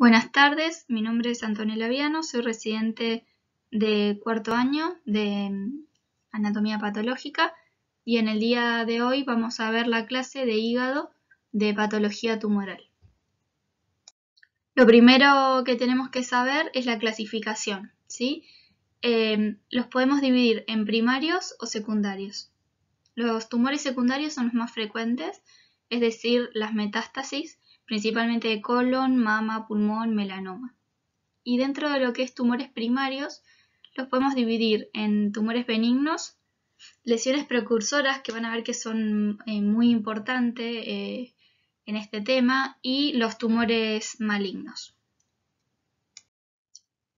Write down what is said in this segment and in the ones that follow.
Buenas tardes, mi nombre es Antonio Laviano, soy residente de cuarto año de mm, anatomía patológica y en el día de hoy vamos a ver la clase de hígado de patología tumoral. Lo primero que tenemos que saber es la clasificación, ¿sí? Em, los podemos dividir en primarios o secundarios. Los tumores secundarios son los más frecuentes, es decir, las metástasis, principalmente de colon, mama, pulmón, melanoma. Y dentro de lo que es tumores primarios, los podemos dividir en tumores benignos, lesiones precursoras, que van a ver que son eh, muy importantes eh, en este tema, y los tumores malignos.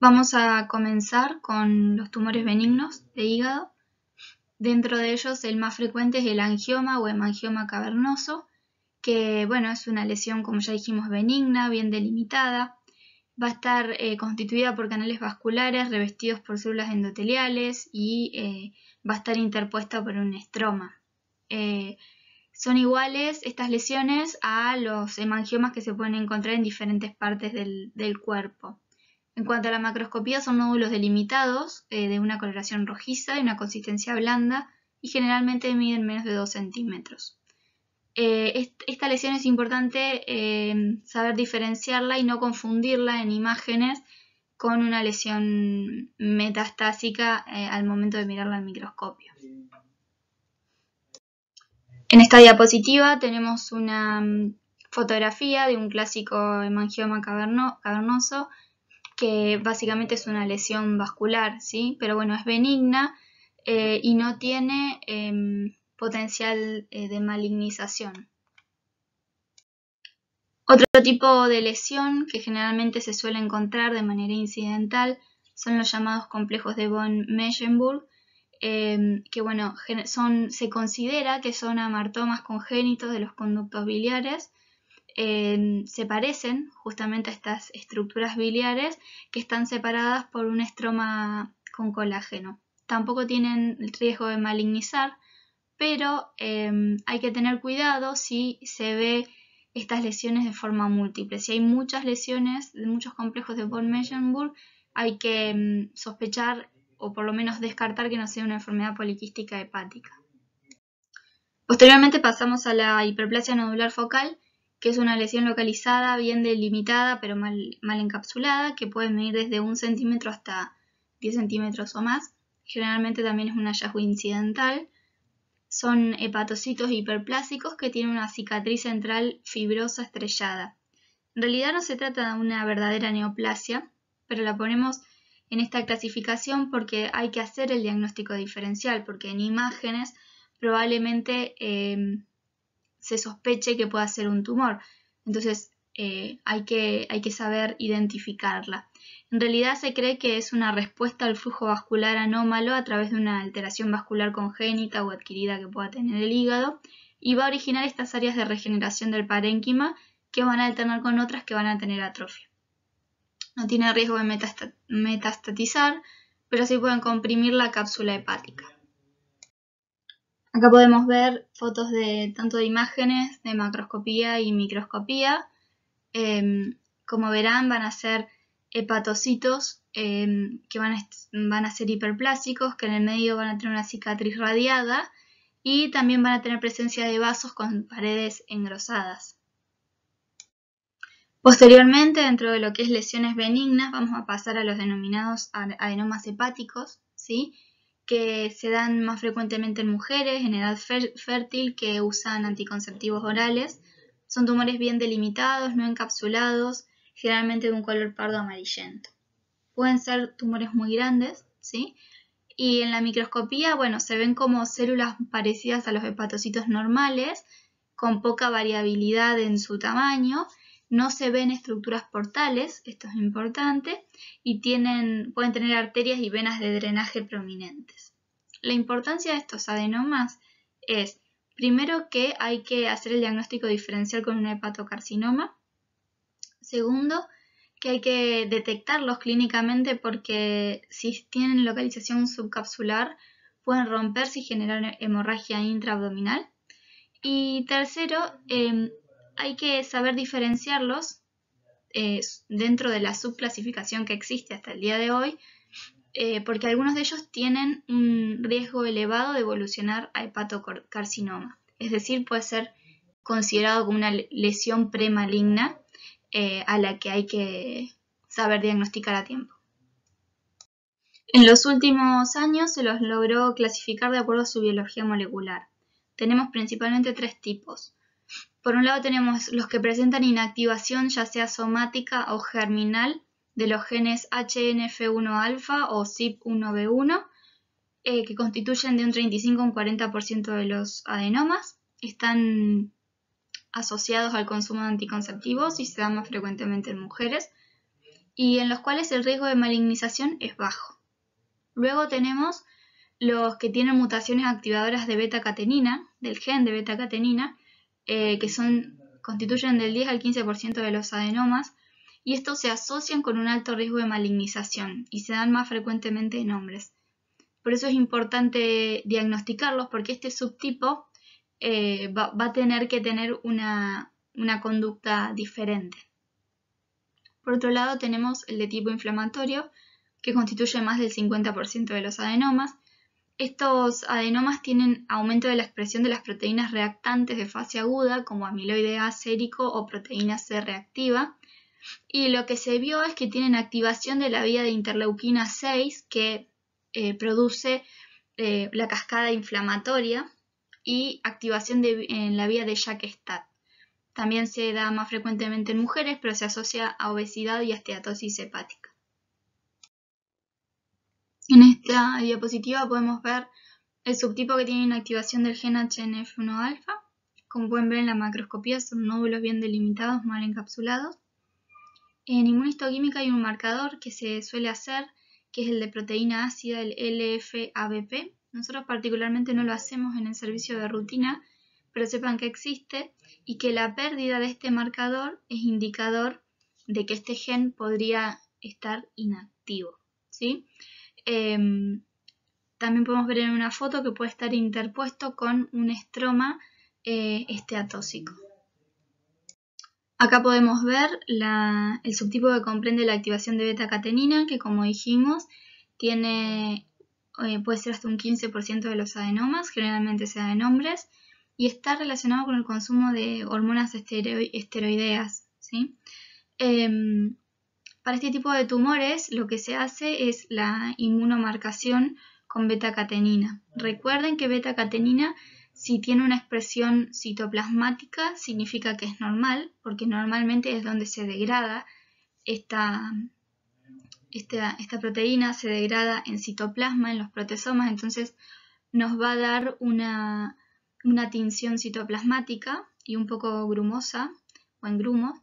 Vamos a comenzar con los tumores benignos de hígado. Dentro de ellos el más frecuente es el angioma o hemangioma cavernoso, que bueno, es una lesión, como ya dijimos, benigna, bien delimitada. Va a estar eh, constituida por canales vasculares revestidos por células endoteliales y eh, va a estar interpuesta por un estroma. Eh, son iguales estas lesiones a los hemangiomas que se pueden encontrar en diferentes partes del, cuerpo. En cuanto a la macroscopía, son nódulos delimitados de una coloración rojiza y una consistencia blanda y generalmente miden menos de 2 centímetros. Eh, esta lesión es importante eh, saber diferenciarla y no confundirla en imágenes con una lesión metastásica eh, al momento de mirarla al microscopio. En esta diapositiva tenemos una mm, fotografía de un clásico hemangioma cavernoso que básicamente es una lesión vascular, ¿sí? pero bueno, es benigna y no tiene em, potencial eh, de malignización. Otro tipo de lesión que generalmente se suele encontrar de manera incidental son los llamados complejos de von Meyenburg, em, que bueno, se considera que son amartomas congénitos de los conductos biliares. Em, se parecen justamente a estas estructuras biliares que están separadas por un estroma con colágeno. Tampoco tienen el riesgo de malignizar, pero em, hay que tener cuidado si se ve estas lesiones de forma múltiple. Si hay muchas lesiones de muchos complejos de von Mecklenburg, hay que em, sospechar o por lo menos descartar que no sea una enfermedad poliquística hepática. Posteriormente pasamos a la hiperplasia nodular focal, que es una lesión localizada, bien delimitada, pero mal, encapsulada, que puede medir desde un centímetro hasta 10 centímetros o más. Generalmente también es un hallazgo incidental son hepatocitos hiperplásicos que tienen una cicatriz central fibrosa estrellada. En realidad no se trata de una verdadera neoplasia, pero la ponemos en esta clasificación porque hay que hacer el diagnóstico diferencial, porque en imágenes probablemente eh, se sospeche que pueda ser un tumor. Entonces, eh, hay, que, saber identificarla. En realidad se cree que es una respuesta al flujo vascular anómalo a través de una alteración vascular congénita o adquirida que pueda tener el hígado y va a originar estas áreas de regeneración del parénquima que van a alternar con otras que van a tener atrofia. No tiene riesgo de metastatizar, pero sí pueden comprimir la cápsula hepática. Acá podemos ver fotos de tanto de imágenes de macroscopía y microscopía Em, como verán, van a ser hepatocitos em, que van a, ser hiperplásicos, que en el medio van a tener una cicatriz radiada y también van a tener presencia de vasos con paredes engrosadas. Posteriormente, dentro de lo que es lesiones benignas, vamos a pasar a los denominados adenomas hepáticos, que se dan más frecuentemente en mujeres en edad fértil que usan anticonceptivos orales son tumores bien delimitados, no encapsulados, generalmente de un color pardo amarillento. Pueden ser tumores muy grandes, ¿sí? Y en la microscopía, bueno, se ven como células parecidas a los hepatocitos normales, con poca variabilidad en su tamaño, no se ven estructuras portales, esto es importante, y tienen, pueden tener arterias y venas de drenaje prominentes. La importancia de estos adenomas es Primero que hay que hacer el diagnóstico diferencial con un hepatocarcinoma. Segundo, que hay que detectarlos clínicamente porque si tienen localización subcapsular pueden romperse y generar hemorragia intraabdominal. Y tercero, em, hay que saber diferenciarlos eh, dentro de la subclasificación que existe hasta el día de hoy eh, porque algunos de ellos tienen un riesgo elevado de evolucionar a hepatocarcinoma, es decir, puede ser considerado como una lesión premaligna eh, a la que hay que saber diagnosticar a tiempo. En los últimos años se los logró clasificar de acuerdo a su biología molecular. Tenemos principalmente tres tipos. Por un lado tenemos los que presentan inactivación ya sea somática o germinal de los genes HNF1-alfa o CYP1B1, eh, que constituyen de un 35 a un 40% de los adenomas, están asociados al consumo de anticonceptivos y se dan más frecuentemente en mujeres, y en los cuales el riesgo de malignización es bajo. Luego tenemos los que tienen mutaciones activadoras de beta-catenina, del gen de beta-catenina, eh, que son, constituyen del 10 al 15% de los adenomas, y estos se asocian con un alto riesgo de malignización y se dan más frecuentemente en hombres. Por eso es importante diagnosticarlos porque este subtipo eh, va, a tener que tener una, conducta diferente. Por otro lado tenemos el de tipo inflamatorio que constituye más del 50% de los adenomas. Estos adenomas tienen aumento de la expresión de las proteínas reactantes de fase aguda como amiloide acérico o proteína C reactiva y lo que se vio es que tienen activación de la vía de interleuquina 6 que eh, produce eh, la cascada inflamatoria y activación en la vía de Jack-Stat. También se da más frecuentemente en mujeres, pero se asocia a obesidad y a hepática. En esta diapositiva podemos ver el subtipo que tiene activación del gen HNF1 alfa. Como pueden ver en la macroscopía son nódulos bien delimitados, mal encapsulados. En inmunistoquímica hay un marcador que se suele hacer, que es el de proteína ácida, el LFABP. Nosotros particularmente no lo hacemos en el servicio de rutina, pero sepan que existe y que la pérdida de este marcador es indicador de que este gen podría estar inactivo. ¿sí? Em, también podemos ver en una foto que puede estar interpuesto con un estroma eh, esteatóxico. Acá podemos ver el subtipo que comprende la activación de beta-catenina, que como dijimos, tiene, eh, puede ser hasta un 15% de los adenomas, generalmente sea de en hombres, y está relacionado con el consumo de hormonas esteroideas. ¿sí? Em, para este tipo de tumores lo que se hace es la inmunomarcación con beta-catenina. Recuerden que beta-catenina si tiene una expresión citoplasmática, significa que es normal, porque normalmente es donde se degrada esta, proteína, se degrada en citoplasma, en los proteosomas, entonces nos va a dar una, tinción citoplasmática y un poco grumosa o en grumos.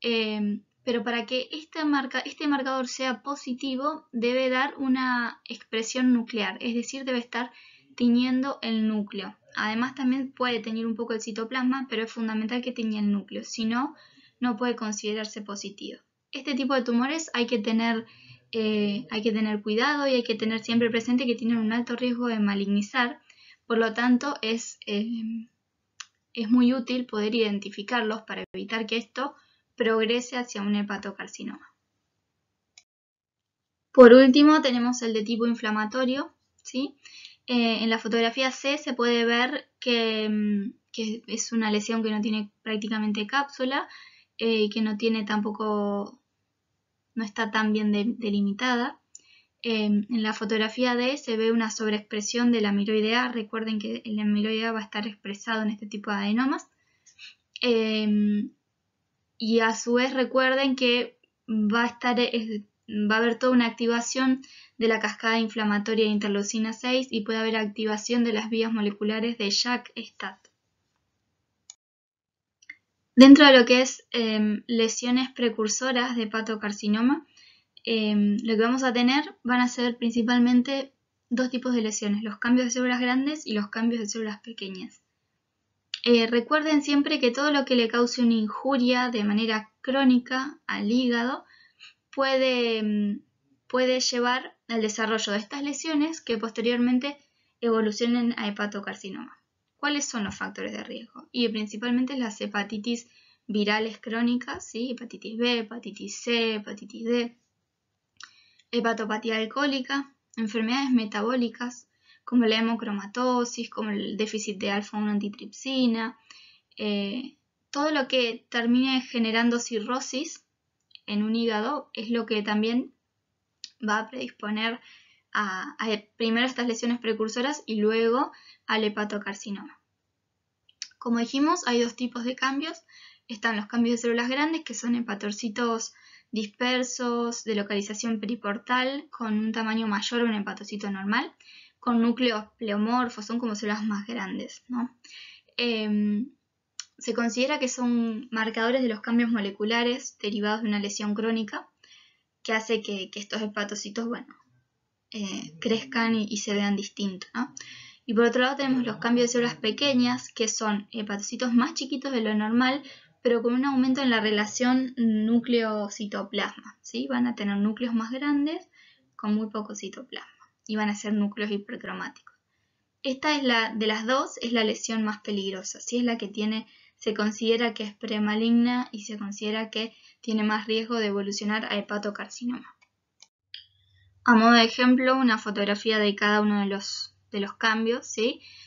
Eh, pero para que este, este marcador sea positivo debe dar una expresión nuclear, es decir, debe estar tiñendo el núcleo. Además también puede tener un poco de citoplasma, pero es fundamental que tenga el núcleo, si no, no puede considerarse positivo. Este tipo de tumores hay que tener, eh, hay que tener cuidado y hay que tener siempre presente que tienen un alto riesgo de malignizar, por lo tanto es, eh, es muy útil poder identificarlos para evitar que esto progrese hacia un hepatocarcinoma. Por último tenemos el de tipo inflamatorio, ¿sí? Eh, en la fotografía C se puede ver mm, que, es una lesión que no tiene prácticamente cápsula eh, y que no tiene tampoco, no está tan bien delimitada. Eh, en la fotografía D se ve una sobreexpresión de la A. Recuerden que el A va a estar expresado en este tipo de adenomas. y a su vez recuerden que va a estar Mm, va a haber toda una activación de la cascada inflamatoria de interleucina 6 y puede haber activación de las vías moleculares de JAK-STAT. Dentro de lo que es em, lesiones precursoras de patocarcinoma, em, lo que vamos a tener van a ser principalmente dos tipos de lesiones, los cambios de células grandes y los cambios de células pequeñas. Eh, recuerden siempre que todo lo que le cause una injuria de manera crónica al hígado puede, mm, puede llevar al desarrollo de estas lesiones que posteriormente evolucionen a hepatocarcinoma. ¿Cuáles son los factores de riesgo? Y principalmente las hepatitis virales crónicas, ¿sí? hepatitis B, hepatitis C, hepatitis D, hepatopatía alcohólica, enfermedades metabólicas como la hemocromatosis, como el déficit de alfa-1 antitripsina, eh, todo lo que termine generando cirrosis en un hígado es lo que también va a predisponer a, a primero estas lesiones precursoras y luego al hepatocarcinoma. Como dijimos, hay dos tipos de cambios. Están los cambios de células grandes, que son hepatocitos dispersos de localización periportal con un tamaño mayor a un hepatocito normal, con núcleos pleomorfos, son como células más grandes. ¿no? Em, se considera que son marcadores de los cambios moleculares derivados de una lesión crónica que hace que, estos hepatocitos, bueno, eh, crezcan y, se vean distintos, Y por otro lado tenemos los cambios de células pequeñas, que son hepatocitos más chiquitos de lo normal, pero con un aumento en la relación núcleo-citoplasma. ¿sí? Van a tener núcleos más grandes con muy poco citoplasma y van a ser núcleos hipercromáticos. Esta es la de las dos, es la lesión más peligrosa, ¿sí? es la que tiene se considera que es premaligna y se considera que tiene más riesgo de evolucionar a hepatocarcinoma. A modo de ejemplo, una fotografía de cada uno de los, cambios,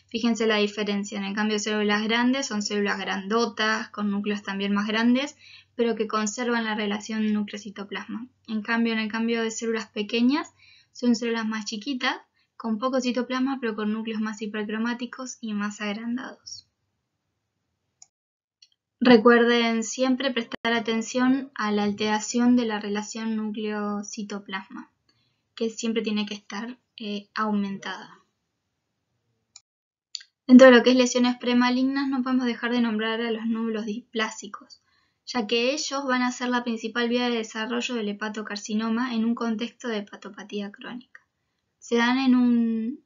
Fíjense la diferencia. En el cambio de células grandes son células grandotas, con núcleos también más grandes, pero que conservan la relación núcleo-citoplasma. En cambio, en el cambio de células pequeñas, son células más chiquitas, con poco citoplasma, pero con núcleos más hipercromáticos y más agrandados. Recuerden siempre prestar atención a la alteración de la relación núcleo-citoplasma, que siempre tiene que estar eh, aumentada. Dentro de lo que es lesiones premalignas no podemos dejar de nombrar a los nódulos displásicos, ya que ellos van a ser la principal vía de desarrollo del hepatocarcinoma en un contexto de hepatopatía crónica. Se dan en un,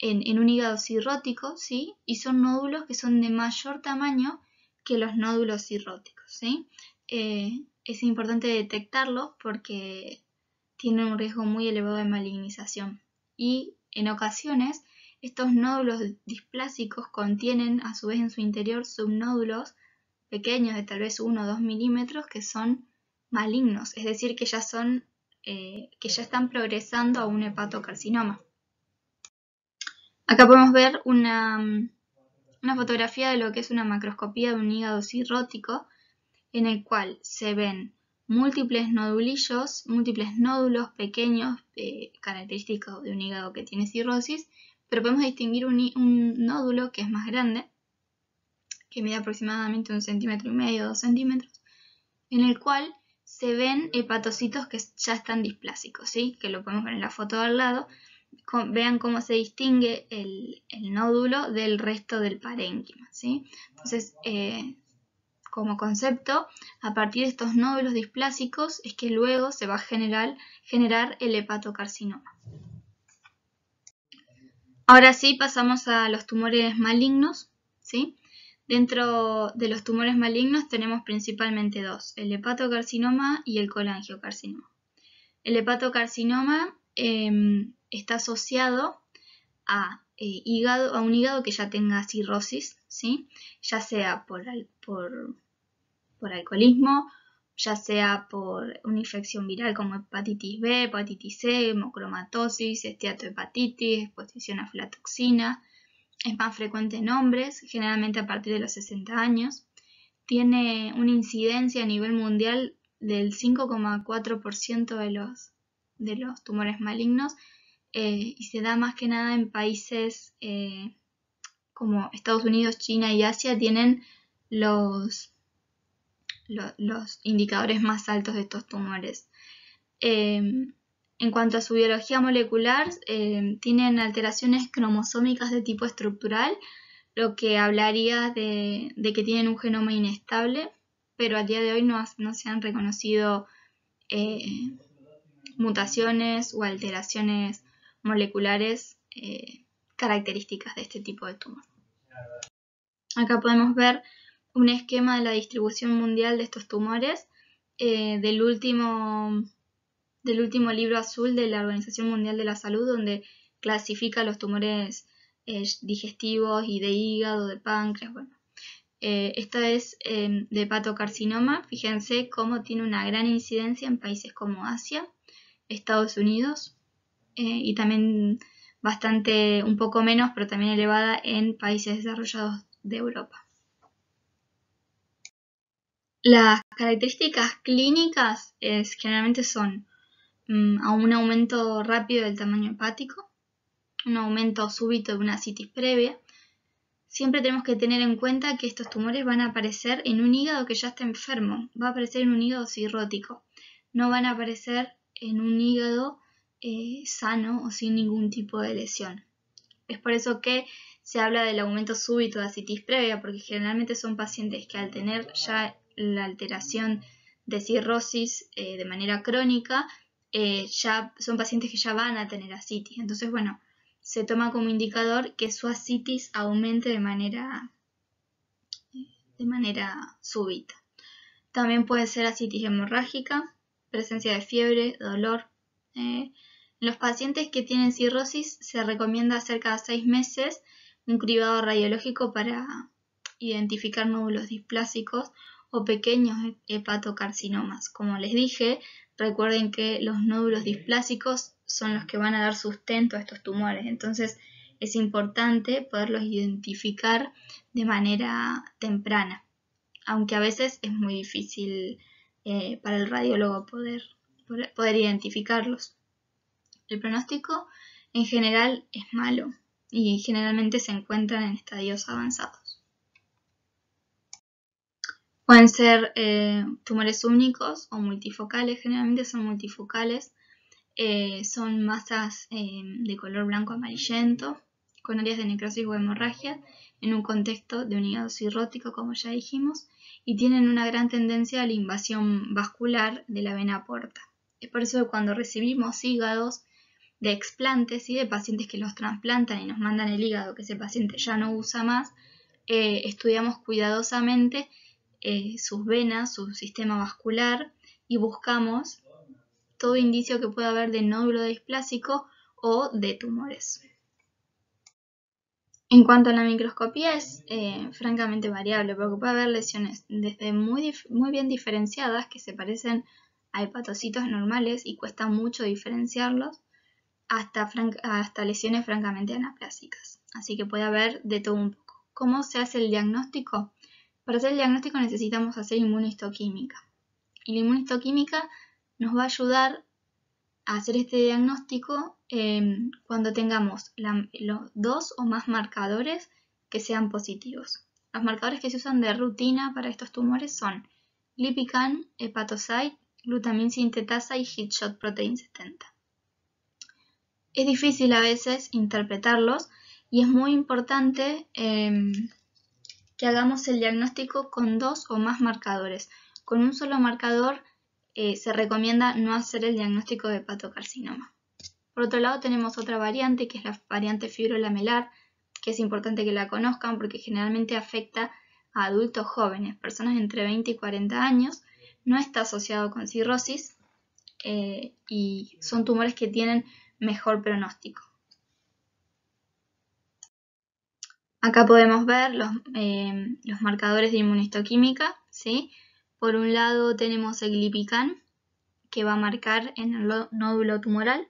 en un hígado cirrótico, ¿sí? y son nódulos que son de mayor tamaño que los nódulos cirróticos. ¿sí? Eh, es importante detectarlos porque tienen un riesgo muy elevado de malignización y en ocasiones estos nódulos displásicos contienen a su vez en su interior subnódulos pequeños de tal vez 1 o 2 milímetros que son malignos, es decir, que ya son eh, que ya están progresando a un hepatocarcinoma. Acá podemos ver una, mm, una fotografía de lo que es una macroscopía de un hígado cirrótico, en el cual se ven múltiples nodulillos, múltiples nódulos pequeños, eh, característicos de un hígado que tiene cirrosis, pero podemos distinguir un, nódulo que es más grande, que mide aproximadamente un centímetro y medio, dos centímetros, en el cual se ven hepatocitos que ya están displásicos, ¿sí? que lo podemos ver en la foto al lado, vean cómo se distingue el, nódulo del resto del parénquima. Entonces, eh, como concepto, a partir de estos nódulos displásicos es que luego se va a generar, el hepatocarcinoma. Ahora sí, pasamos a los tumores malignos. Dentro de los tumores malignos tenemos principalmente dos, el hepatocarcinoma y el colangiocarcinoma. El hepatocarcinoma em, está asociado a, eh, hígado, a un hígado que ya tenga cirrosis, ¿sí? ya sea por, por, alcoholismo, ya sea por una infección viral como hepatitis B, hepatitis C, hemocromatosis, esteatohepatitis, exposición a flatoxina. Es más frecuente en hombres, generalmente a partir de los 60 años. Tiene una incidencia a nivel mundial del 5,4% de los, de los tumores malignos eh, y se da más que nada en países eh, como Estados Unidos, China y Asia tienen los, los indicadores más altos de estos tumores. Em, en cuanto a su biología molecular, em, tienen alteraciones cromosómicas de tipo estructural, lo que hablaría de, que tienen un genoma inestable, pero a día de hoy no, no se han reconocido eh, mutaciones o alteraciones moleculares eh, características de este tipo de tumor. Acá podemos ver un esquema de la distribución mundial de estos tumores eh, del, último, del último libro azul de la Organización Mundial de la Salud, donde clasifica los tumores eh, digestivos y de hígado, de páncreas. Bueno, esta es em, de hepatocarcinoma. Fíjense cómo tiene una gran incidencia en países como Asia, Estados Unidos, eh, y también bastante, un poco menos, pero también elevada en países desarrollados de Europa. Las características clínicas generalmente son mm, un aumento rápido del tamaño hepático, un aumento súbito de una citis previa. Siempre tenemos que tener en cuenta que estos tumores van a aparecer en un hígado que ya está enfermo, va a aparecer en un hígado cirrótico, no van a aparecer en un hígado eh, sano o sin ningún tipo de lesión. Es por eso que se habla del aumento súbito de asitis previa, porque generalmente son pacientes que al tener ya la alteración de cirrosis eh, de manera crónica, eh, ya son pacientes que ya van a tener asitis. Entonces, bueno, se toma como indicador que su asitis aumente de manera, de manera súbita. También puede ser asitis hemorrágica, presencia de fiebre, dolor, en eh, los pacientes que tienen cirrosis se recomienda hacer cada seis meses un cribado radiológico para identificar nódulos displásicos o pequeños hepatocarcinomas. Como les dije, recuerden que los nódulos displásicos son los que van a dar sustento a estos tumores. Entonces es importante poderlos identificar de manera temprana, aunque a veces es muy difícil eh, para el radiólogo poder poder identificarlos. El pronóstico en general es malo y generalmente se encuentran en estadios avanzados. Pueden ser eh, tumores únicos o multifocales, generalmente son multifocales, eh, son masas eh, de color blanco amarillento, con áreas de necrosis o hemorragia, en un contexto de un hígado cirrótico, como ya dijimos, y tienen una gran tendencia a la invasión vascular de la vena porta. Es por eso que cuando recibimos hígados de explantes y de pacientes que los trasplantan y nos mandan el hígado que ese paciente ya no usa más, eh, estudiamos cuidadosamente eh, sus venas, su sistema vascular y buscamos todo indicio que pueda haber de nódulo displásico o de tumores. En cuanto a la microscopía es eh, francamente variable porque puede haber lesiones desde muy, muy bien diferenciadas que se parecen hay hepatocitos normales y cuesta mucho diferenciarlos, hasta, hasta lesiones francamente anaplásicas. Así que puede haber de todo un poco. ¿Cómo se hace el diagnóstico? Para hacer el diagnóstico necesitamos hacer inmunohistoquímica. Y la inmunohistoquímica nos va a ayudar a hacer este diagnóstico em, cuando tengamos los dos o más marcadores que sean positivos. Los marcadores que se usan de rutina para estos tumores son lipican, Hepatocyte glutamin sintetasa y Hitshot protein 70. Es difícil a veces interpretarlos y es muy importante em, que hagamos el diagnóstico con dos o más marcadores. Con un solo marcador eh, se recomienda no hacer el diagnóstico de hepatocarcinoma. Por otro lado tenemos otra variante que es la variante fibrolamelar, que es importante que la conozcan porque generalmente afecta a adultos jóvenes, personas entre 20 y 40 años, no está asociado con cirrosis eh, y son tumores que tienen mejor pronóstico. Acá podemos ver los, eh, marcadores de inmunistoquímica. Por un lado tenemos el glipicán, que va a marcar en el nódulo tumoral.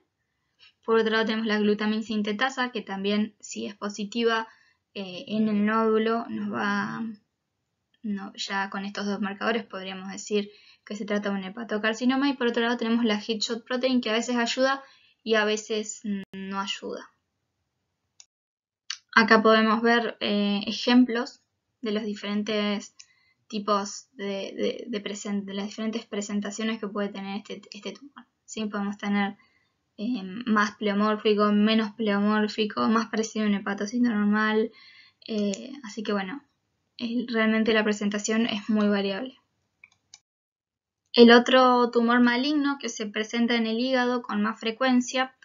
Por otro lado tenemos la glutamina sintetasa, que también si es positiva eh, en el nódulo nos va a no, ya con estos dos marcadores podríamos decir que se trata de un hepatocarcinoma y por otro lado tenemos la headshot protein que a veces ayuda y a veces no ayuda. Acá podemos ver eh, ejemplos de los diferentes tipos de, de, las diferentes presentaciones que puede tener este, este tumor. Podemos tener eh, más pleomórfico, menos pleomórfico, más parecido a un hepatocito normal. Eh, así que bueno, realmente la presentación es muy variable. El otro tumor maligno que se presenta en el hígado con más frecuencia,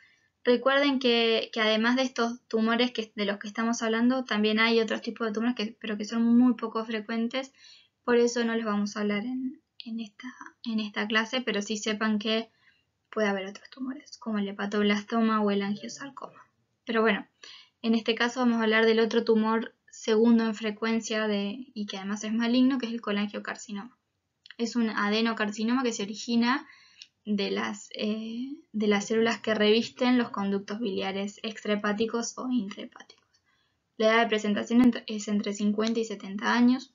recuerden que, además de estos tumores que, de los que estamos hablando, también hay otros tipos de tumores, pero que son muy poco frecuentes, por eso no les vamos a hablar en, esta, en esta clase, pero sí sepan que puede haber otros tumores, como el hepatoblastoma o el angiosarcoma. Pero bueno, en este caso vamos a hablar del otro tumor segundo en frecuencia y que además es maligno, que es el colangiocarcinoma. Es un adenocarcinoma que se origina eh, de las, células que revisten los conductos biliares extrahepáticos o intrahepáticos. La edad de presentación es entre 50 y 70 años.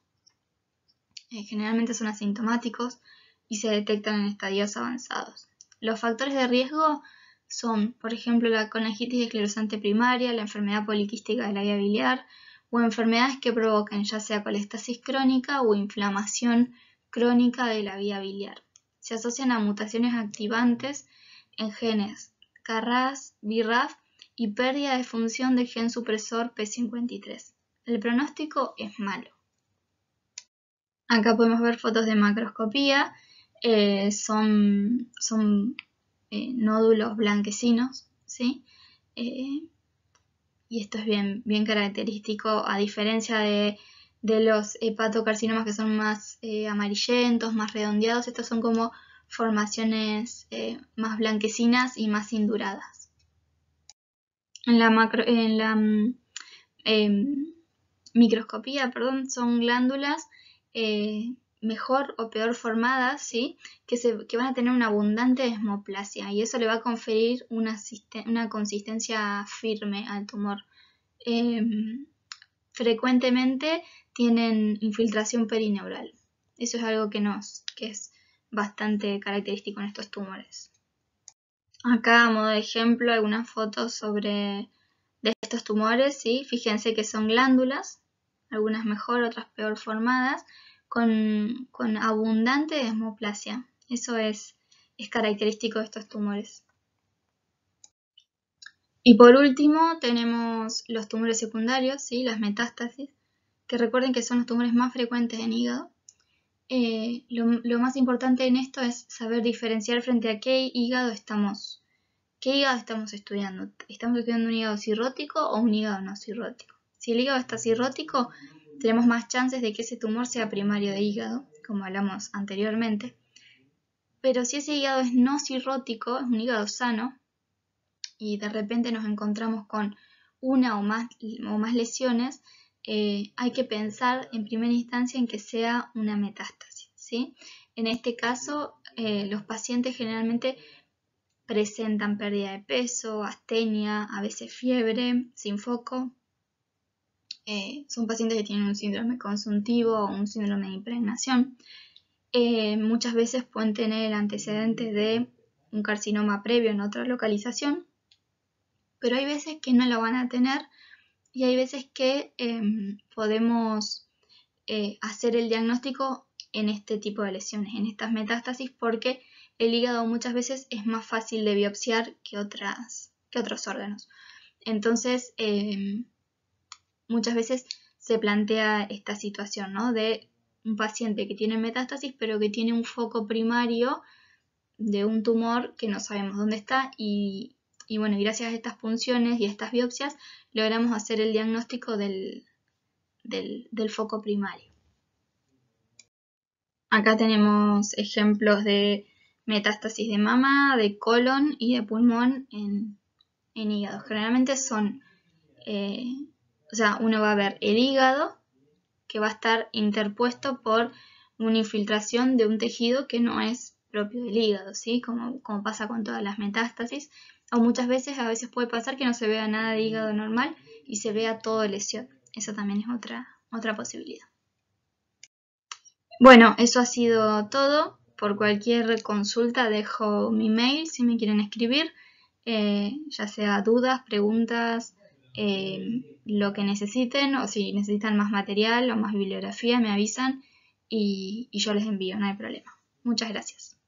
Eh, generalmente son asintomáticos y se detectan en estadios avanzados. Los factores de riesgo son, por ejemplo, la colangitis esclerosante primaria, la enfermedad poliquística de la vía biliar, o enfermedades que provoquen ya sea colestasis crónica o inflamación crónica de la vía biliar. Se asocian a mutaciones activantes en genes CARRAS, BRAF y pérdida de función del gen supresor P53. El pronóstico es malo. Acá podemos ver fotos de macroscopía. Eh, son, son eh, nódulos blanquecinos, ¿sí? Eh, y esto es bien, bien característico, a diferencia de, los hepatocarcinomas que son más eh, amarillentos, más redondeados, estos son como formaciones eh, más blanquecinas y más induradas. En la, mm, em, microscopía perdón, son glándulas eh, mejor o peor formadas, ¿sí? que, se, que van a tener una abundante desmoplasia y eso le va a conferir una, consistencia firme al tumor. Em, frecuentemente tienen infiltración perineural. Eso es algo que, nos, que es bastante característico en estos tumores. Acá, a modo de ejemplo, algunas fotos sobre de estos tumores, ¿sí? Fíjense que son glándulas, algunas mejor, otras peor formadas, con, abundante desmoplasia. Eso es, característico de estos tumores. Y por último tenemos los tumores secundarios, ¿sí? las metástasis, que recuerden que son los tumores más frecuentes en hígado. Eh, lo, lo, más importante en esto es saber diferenciar frente a qué hígado estamos. ¿Qué hígado estamos estudiando? ¿Estamos estudiando un hígado cirrótico o un hígado no cirrótico? Si el hígado está cirrótico, tenemos más chances de que ese tumor sea primario de hígado, como hablamos anteriormente. Pero si ese hígado es no cirrótico, es un hígado sano, y de repente nos encontramos con una o más, más lesiones, eh, hay que pensar en primera instancia en que sea una metástasis. ¿sí? En este caso, eh, los pacientes generalmente presentan pérdida de peso, astenia, a veces fiebre, sin foco, eh, son pacientes que tienen un síndrome consuntivo o un síndrome de impregnación. Eh, muchas veces pueden tener antecedentes de un carcinoma previo en otra localización, pero hay veces que no lo van a tener y hay veces que em, podemos eh, hacer el diagnóstico en este tipo de lesiones, en estas metástasis, porque el hígado muchas veces es más fácil de biopsiar que, otras, que otros órganos. Entonces, em, muchas veces se plantea esta situación, ¿no? De un paciente que tiene metástasis pero que tiene un foco primario de un tumor que no sabemos dónde está y, y bueno, gracias a estas punciones y a estas biopsias logramos hacer el diagnóstico del, foco primario. Acá tenemos ejemplos de metástasis de mama, de colon y de pulmón en, en hígado. Generalmente son eh, o sea, uno va a ver el hígado que va a estar interpuesto por una infiltración de un tejido que no es propio del hígado, ¿sí? Como, pasa con todas las metástasis, o muchas veces, a veces puede pasar que no se vea nada de hígado normal y se vea todo lesión. Esa también es otra, otra posibilidad. Bueno, eso ha sido todo. Por cualquier consulta dejo mi mail si me quieren escribir, eh, ya sea dudas, preguntas, Em, mm. lo que necesiten o si necesitan más material o más bibliografía me avisan y yo les envío, no hay problema. Muchas gracias.